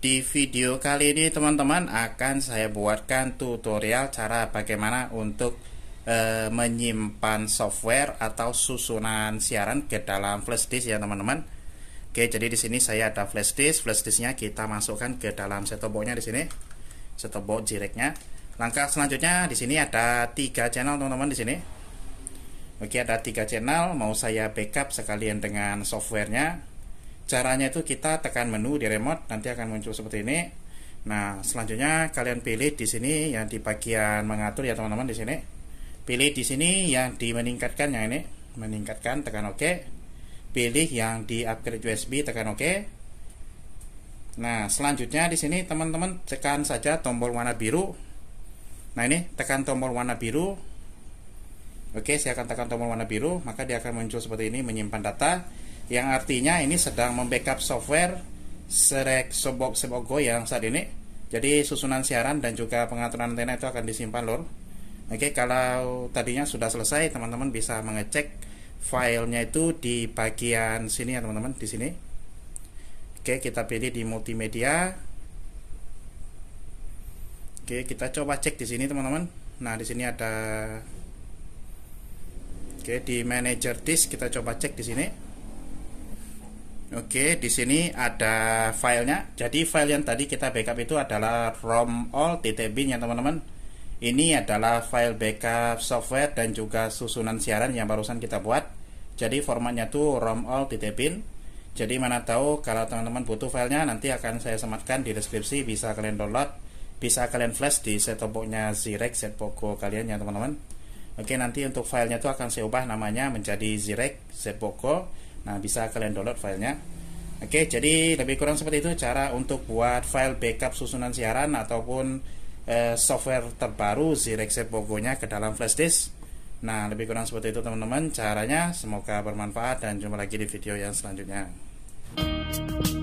Di video kali ini teman-teman akan saya buatkan tutorial cara bagaimana untuk e, menyimpan software atau susunan siaran ke dalam flash disk ya teman-teman. Oke, jadi di sini saya ada flash disk, flash disknya kita masukkan ke dalam set-top boxnya di sini, set box jireknya. Langkah selanjutnya di sini ada tiga channel teman-teman di sini. Oke, ada tiga channel, mau saya backup sekalian dengan softwarenya caranya itu kita tekan menu di remote nanti akan muncul seperti ini nah selanjutnya kalian pilih di sini yang di bagian mengatur ya teman-teman di sini pilih di sini yang di meningkatkan yang ini meningkatkan tekan OK pilih yang di upgrade USB tekan OK nah selanjutnya di sini teman-teman tekan saja tombol warna biru nah ini tekan tombol warna biru Oke, saya akan tekan tombol warna biru, maka dia akan muncul seperti ini, menyimpan data yang artinya ini sedang membackup software serek sebok sebogo yang saat ini jadi susunan siaran dan juga pengaturan antena itu akan disimpan lor oke kalau tadinya sudah selesai teman-teman bisa mengecek filenya itu di bagian sini ya teman-teman di sini oke kita pilih di multimedia oke kita coba cek di sini teman-teman nah di sini ada oke di manager disk kita coba cek di sini Oke, di sini ada filenya. Jadi file yang tadi kita backup itu adalah rom all .bin ya teman-teman. Ini adalah file backup software dan juga susunan siaran yang barusan kita buat. Jadi formatnya tuh rom all .bin. Jadi mana tahu kalau teman-teman butuh filenya nanti akan saya sematkan di deskripsi bisa kalian download, bisa kalian flash di set boxnya Zirek set kalian ya teman-teman. Oke, nanti untuk filenya tuh akan saya ubah namanya menjadi Zirek set Nah, bisa kalian download filenya. Oke, jadi lebih kurang seperti itu cara untuk buat file backup susunan siaran ataupun eh, software terbaru Zirex Pogo-nya ke dalam flash disk. Nah, lebih kurang seperti itu teman-teman caranya. Semoga bermanfaat dan jumpa lagi di video yang selanjutnya.